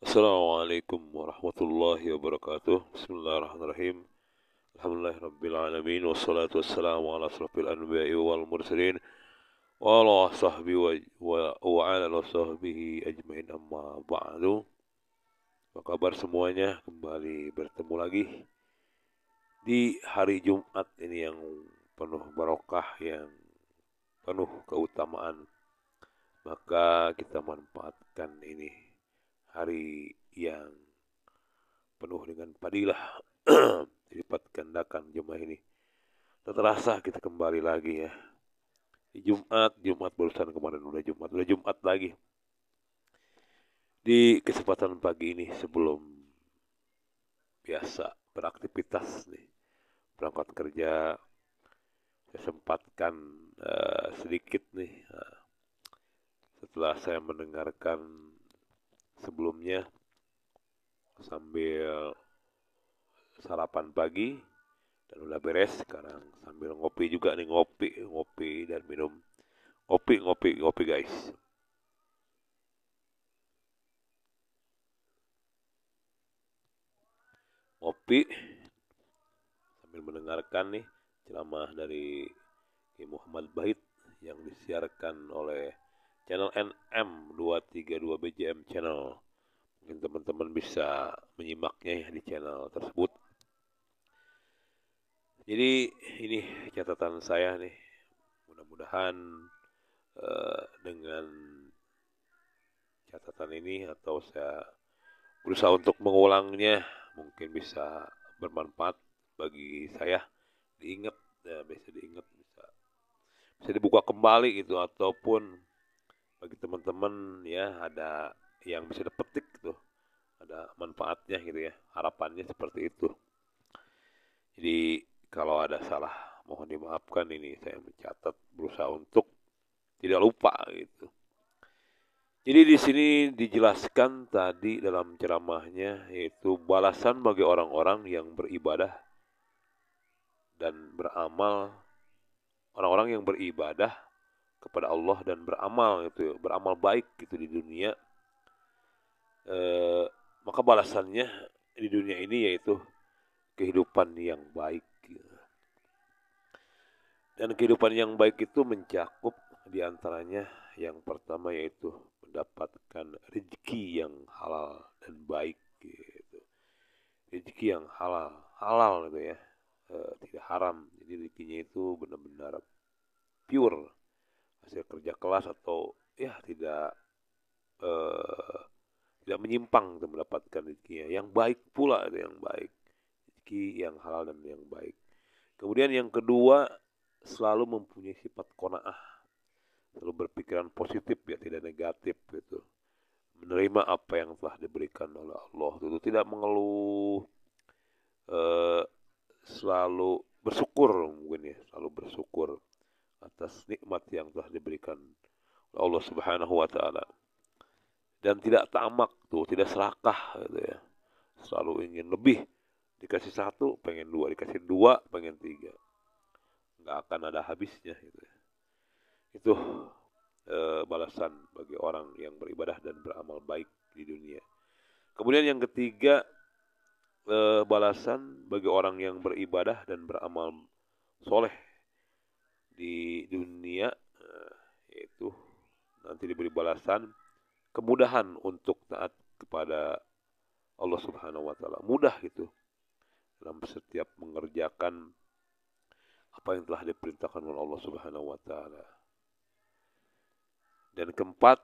Assalamualaikum warahmatullahi wabarakatuh Bismillahirrahmanirrahim Alhamdulillahirrabbilalamin Wassalatu wassalamu ala asrafil anbiya wal mursalin Wa ala sahbihi wa, wa, wa ala sahbihi ajmain amma ba'du Apa kabar semuanya? Kembali bertemu lagi Di hari Jumat ini yang penuh barokah Yang penuh keutamaan Maka kita manfaatkan ini hari yang penuh dengan padilah dilipat gandakan jemaah ini. Tak terasa kita kembali lagi ya. Di Jumat, Jumat barusan kemarin udah Jumat, udah Jumat lagi. Di kesempatan pagi ini sebelum biasa beraktivitas nih, berangkat kerja, saya sempatkan uh, sedikit nih uh, setelah saya mendengarkan sebelumnya sambil sarapan pagi dan udah beres sekarang sambil ngopi juga nih ngopi ngopi dan minum ngopi ngopi ngopi guys ngopi sambil mendengarkan nih ceramah dari Muhammad Bait yang disiarkan oleh channel NM232 BJM channel. Mungkin teman-teman bisa menyimaknya ya di channel tersebut. Jadi ini catatan saya nih. Mudah-mudahan uh, dengan catatan ini atau saya berusaha untuk mengulangnya mungkin bisa bermanfaat bagi saya diingat ya, bisa diingat bisa bisa dibuka kembali gitu ataupun teman-teman ya ada yang bisa dipetik tuh ada manfaatnya gitu ya harapannya seperti itu jadi kalau ada salah mohon dimaafkan ini saya mencatat berusaha untuk tidak lupa gitu jadi di sini dijelaskan tadi dalam ceramahnya yaitu balasan bagi orang-orang yang beribadah dan beramal orang-orang yang beribadah kepada Allah dan beramal gitu beramal baik gitu di dunia e, maka balasannya di dunia ini yaitu kehidupan yang baik gitu. dan kehidupan yang baik itu mencakup diantaranya yang pertama yaitu mendapatkan rezeki yang halal dan baik gitu rezeki yang halal halal gitu ya e, tidak haram jadi rezekinya itu benar-benar pure hasil kerja kelas atau ya tidak eh, tidak menyimpang untuk mendapatkan rezekinya yang baik pula ada yang baik rezeki yang halal dan yang baik kemudian yang kedua selalu mempunyai sifat konaah selalu berpikiran positif ya tidak negatif gitu menerima apa yang telah diberikan oleh Allah itu tidak mengeluh eh, selalu bersyukur mungkin ya selalu bersyukur atas nikmat yang telah diberikan oleh Allah Subhanahu wa taala. Dan tidak tamak tuh, tidak serakah gitu ya. Selalu ingin lebih. Dikasih satu, pengen dua, dikasih dua, pengen tiga. Nggak akan ada habisnya gitu ya. Itu e, balasan bagi orang yang beribadah dan beramal baik di dunia. Kemudian yang ketiga e, balasan bagi orang yang beribadah dan beramal soleh di dunia eh, itu nanti diberi balasan kemudahan untuk taat kepada Allah Subhanahu wa taala. Mudah gitu dalam setiap mengerjakan apa yang telah diperintahkan oleh Allah Subhanahu wa taala. Dan keempat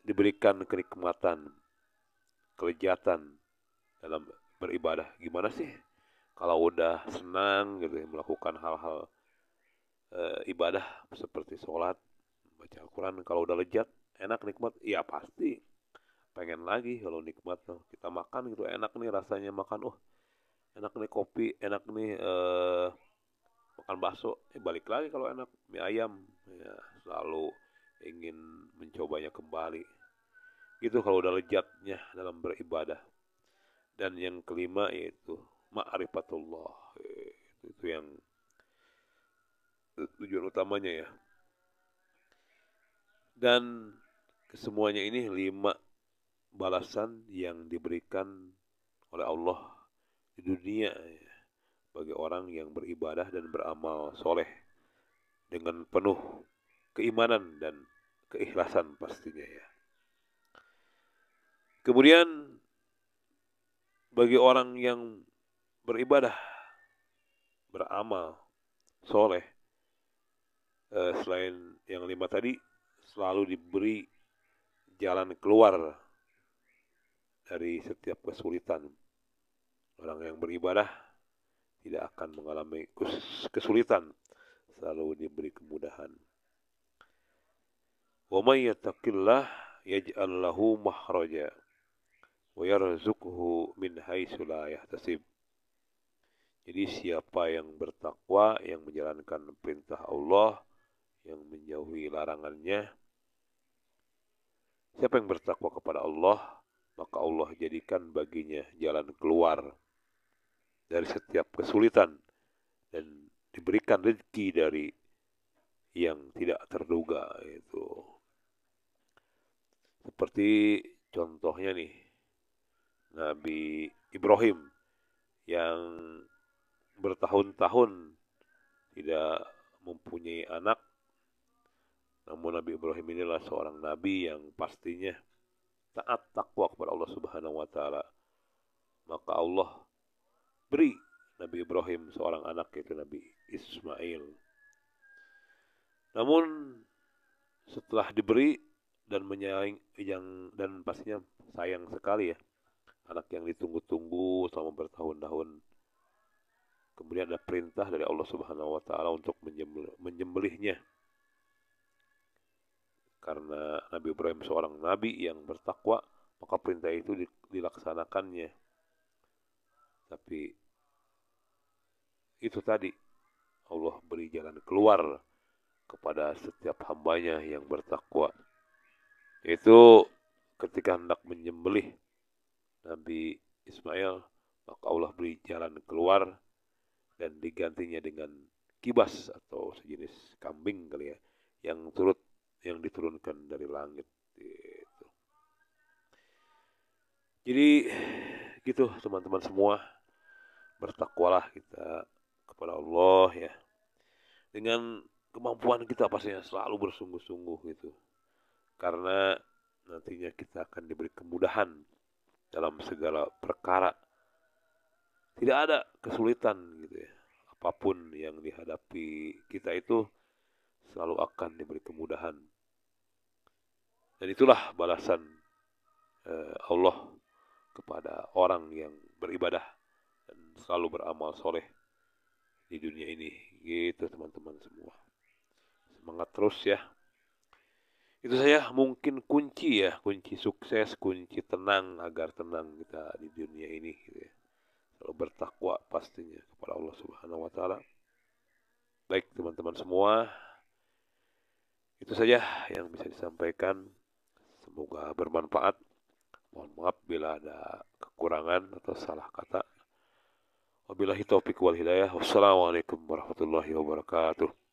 diberikan kenikmatan, kelejatan dalam beribadah. Gimana sih kalau udah senang gitu ya, melakukan hal-hal e, ibadah seperti sholat, baca Al-Quran. Kalau udah lejat, enak nikmat, ya pasti pengen lagi kalau nikmat tuh kita makan gitu enak nih rasanya makan oh enak nih kopi enak nih eh, makan bakso eh, balik lagi kalau enak mie ayam ya selalu ingin mencobanya kembali gitu kalau udah lejatnya dalam beribadah dan yang kelima yaitu ma'rifatullah itu, itu yang tujuan utamanya ya. Dan kesemuanya ini lima balasan yang diberikan oleh Allah di dunia ya, bagi orang yang beribadah dan beramal soleh dengan penuh keimanan dan keikhlasan pastinya ya. Kemudian bagi orang yang beribadah, beramal, soleh, Eh, selain yang lima tadi selalu diberi jalan keluar dari setiap kesulitan. Orang yang beribadah tidak akan mengalami kesulitan, selalu diberi kemudahan. Wa may yattaqillah yaj'al lahu mahraja wa yarzuqhu min haitsu la yahtasib. Jadi siapa yang bertakwa, yang menjalankan perintah Allah, yang menjauhi larangannya. Siapa yang bertakwa kepada Allah, maka Allah jadikan baginya jalan keluar dari setiap kesulitan dan diberikan rezeki dari yang tidak terduga itu. Seperti contohnya nih Nabi Ibrahim yang bertahun-tahun tidak mempunyai anak namun Nabi Ibrahim inilah seorang nabi yang pastinya taat takwa kepada Allah Subhanahu wa taala. Maka Allah beri Nabi Ibrahim seorang anak yaitu Nabi Ismail. Namun setelah diberi dan menyayang yang dan pastinya sayang sekali ya anak yang ditunggu-tunggu selama bertahun-tahun kemudian ada perintah dari Allah Subhanahu wa taala untuk menyembelihnya karena Nabi Ibrahim seorang nabi yang bertakwa, maka perintah itu dilaksanakannya. Tapi itu tadi Allah beri jalan keluar kepada setiap hambanya yang bertakwa. Itu ketika hendak menyembelih Nabi Ismail, maka Allah beri jalan keluar dan digantinya dengan kibas atau sejenis kambing kali ya yang turut yang diturunkan dari langit gitu. Jadi gitu teman-teman semua bertakwalah kita kepada Allah ya dengan kemampuan kita pastinya selalu bersungguh-sungguh gitu karena nantinya kita akan diberi kemudahan dalam segala perkara tidak ada kesulitan gitu ya apapun yang dihadapi kita itu selalu akan diberi kemudahan dan itulah balasan eh, Allah kepada orang yang beribadah dan selalu beramal soleh di dunia ini. Gitu teman-teman semua. Semangat terus ya. Itu saya mungkin kunci ya, kunci sukses, kunci tenang agar tenang kita di dunia ini gitu ya. Kalau bertakwa pastinya kepada Allah Subhanahu wa taala. Baik teman-teman semua, itu saja yang bisa disampaikan. Semoga bermanfaat. Mohon maaf bila ada kekurangan atau salah kata. Wabillahi taufiq wal hidayah. Wassalamualaikum warahmatullahi wabarakatuh.